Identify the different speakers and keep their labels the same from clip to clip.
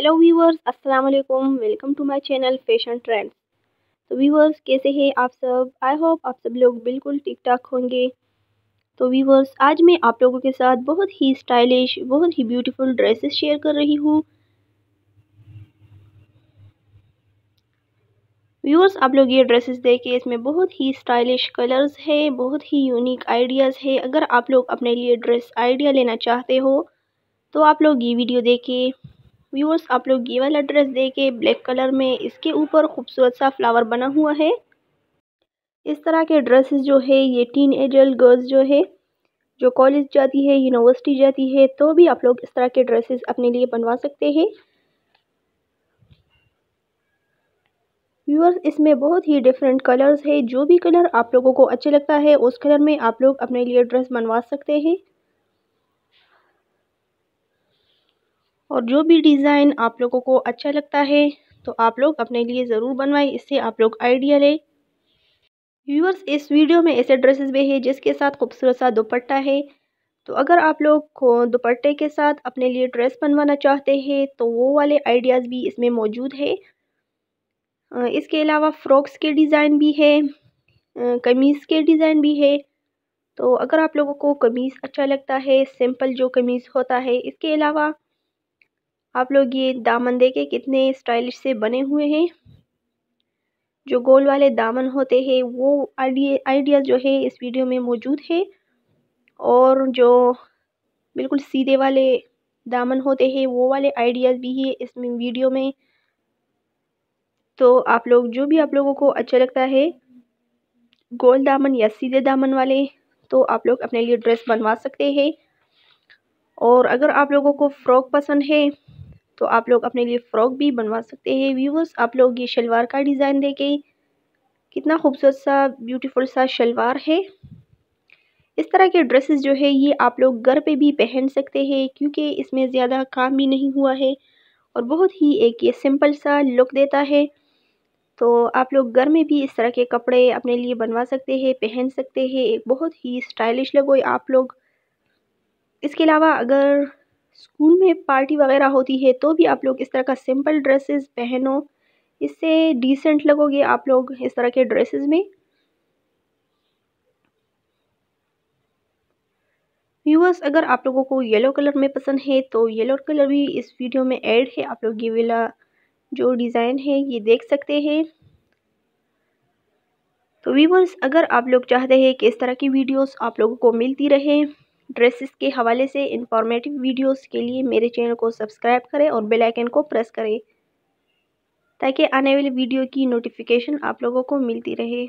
Speaker 1: hello viewers अस्सलाम वालेकुम welcome to my channel fashion trends तो वीवर्स कैसे हैं आप सब आई होप आप सब लोग बिल्कुल ठीक ठाक होंगे तो वीवर्स आज मैं आप लोगों के साथ बहुत ही स्टाइलिश बहुत ही ब्यूटीफुल ड्रेसेस शेयर कर रही हूँ व्यूअर्स आप लोग ये ड्रेसेस देखें इसमें बहुत ही स्टाइलिश कलर्स है बहुत ही यूनिक आइडियाज़ है अगर आप लोग अपने लिए ड्रेस आइडिया लेना चाहते हो तो आप लोग ये वीडियो देखें व्यूअर्स आप लोग ये वाला ड्रेस देखे ब्लैक कलर में इसके ऊपर खूबसूरत सा फ्लावर बना हुआ है इस तरह के ड्रेसेस जो है ये टीन एजल गर्ल्स जो है जो कॉलेज जाती है यूनिवर्सिटी जाती है तो भी आप लोग इस तरह के ड्रेसेस अपने लिए बनवा सकते हैं व्यूअर्स इसमें बहुत ही डिफरेंट कलर्स है जो भी कलर आप लोगों को अच्छा लगता है उस कलर में आप लोग अपने लिए ड्रेस बनवा सकते हैं और जो भी डिज़ाइन आप लोगों को अच्छा लगता है तो आप लोग अपने लिए ज़रूर बनवाएं इससे आप लोग आइडिया लें व्यूअर्स इस वीडियो में ऐसे ड्रेसेस भी है जिसके साथ खूबसूरत सा दुपट्टा है तो अगर आप लोग दुपट्टे के साथ अपने लिए ड्रेस बनवाना चाहते हैं तो वो वाले आइडियाज़ भी इसमें मौजूद है इसके अलावा फ्रॉक्स के डिज़ाइन भी है कमीज़ के डिज़ाइन भी है तो अगर आप लोगों को कमीज़ अच्छा लगता है सिंपल जो कमीज़ होता है इसके अलावा आप लोग ये दामन देखे कितने स्टाइलिश से बने हुए हैं जो गोल वाले दामन होते हैं वो आइडिया जो है इस वीडियो में मौजूद है और जो बिल्कुल सीधे वाले दामन होते हैं वो वाले आइडियाज़ भी है इस वीडियो में तो आप लोग जो भी आप लोगों को अच्छा लगता है गोल दामन या सीधे दामन वाले तो आप लोग अपने लिए ड्रेस बनवा सकते हैं और अगर आप लोगों को फ्रॉक पसंद है तो आप लोग अपने लिए फ़्रॉक भी बनवा सकते हैं व्यूवर्स आप लोग ये शलवार का डिज़ाइन देखें कितना खूबसूरत सा ब्यूटीफुल सा शलवार है इस तरह के ड्रेसेस जो है ये आप लोग घर पे भी पहन सकते हैं क्योंकि इसमें ज़्यादा काम भी नहीं हुआ है और बहुत ही एक ये सिंपल सा लुक देता है तो आप लोग घर में भी इस तरह के कपड़े अपने लिए बनवा सकते हैं पहन सकते हैं एक बहुत ही स्टाइलिश लगो आप लोग इसके अलावा अगर स्कूल में पार्टी वगैरह होती है तो भी आप लोग इस तरह का सिंपल ड्रेसेस पहनो इससे डिसेंट लगोगे आप लोग इस तरह के ड्रेसेस में व्यूअर्स अगर आप लोगों को येलो कलर में पसंद है तो येलो कलर भी इस वीडियो में ऐड है आप लोग ये वाला जो डिज़ाइन है ये देख सकते हैं तो व्यूवर्स अगर आप लोग चाहते हैं कि इस तरह की वीडियोस आप लोगों को मिलती रहे ड्रेसेस के हवाले से इंफॉर्मेटिव वीडियोस के लिए मेरे चैनल को सब्सक्राइब करें और बेल आइकन को प्रेस करें ताकि आने वाली वीडियो की नोटिफिकेशन आप लोगों को मिलती रहे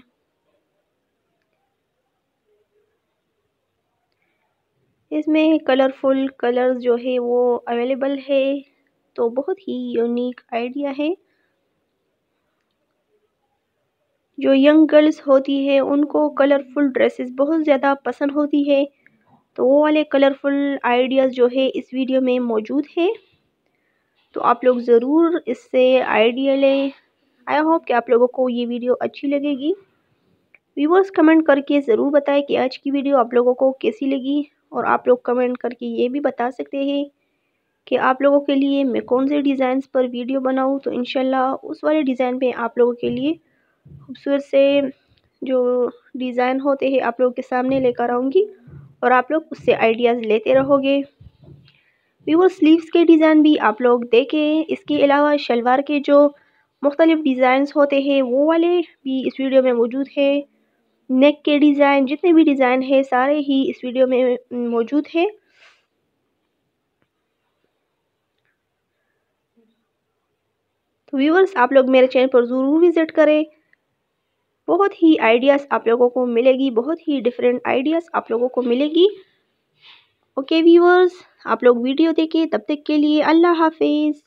Speaker 1: इसमें कलरफुल कलर्स जो है वो अवेलेबल है तो बहुत ही यूनिक आइडिया है जो यंग गर्ल्स होती है उनको कलरफुल ड्रेसेस बहुत ज़्यादा पसंद होती है तो वो वाले कलरफुल आइडियाज़ जो है इस वीडियो में मौजूद है तो आप लोग ज़रूर इससे आइडिया लें आई होप कि आप लोगों को ये वीडियो अच्छी लगेगी व्यूवर्स कमेंट करके ज़रूर बताएं कि आज की वीडियो आप लोगों को कैसी लगी और आप लोग कमेंट करके ये भी बता सकते हैं कि आप लोगों के लिए मैं कौन से डिज़ाइंस पर वीडियो बनाऊँ तो इन उस वाले डिज़ाइन पे आप लोगों के लिए खूबसूरत से जो डिज़ाइन होते हैं आप लोगों के सामने लेकर आऊँगी और आप लोग उससे आइडियाज़ लेते रहोगे वीवो स्लीव्स के डिज़ाइन भी आप लोग देखें इसके अलावा शलवार के जो मुख्तलिफ़ डिज़ाइंस होते हैं वो वाले भी इस वीडियो में मौजूद है नेक के डिज़ाइन जितने भी डिज़ाइन है सारे ही इस वीडियो में मौजूद है तो व्यूवर्स आप लोग मेरे चैनल पर ज़रूर विज़िट करें बहुत ही आइडियाज़ आप लोगों को मिलेगी बहुत ही डिफरेंट आइडियाज़ आप लोगों को मिलेगी ओके व्यूअर्स आप लोग वीडियो देखें तब तक के लिए अल्लाह हाफिज़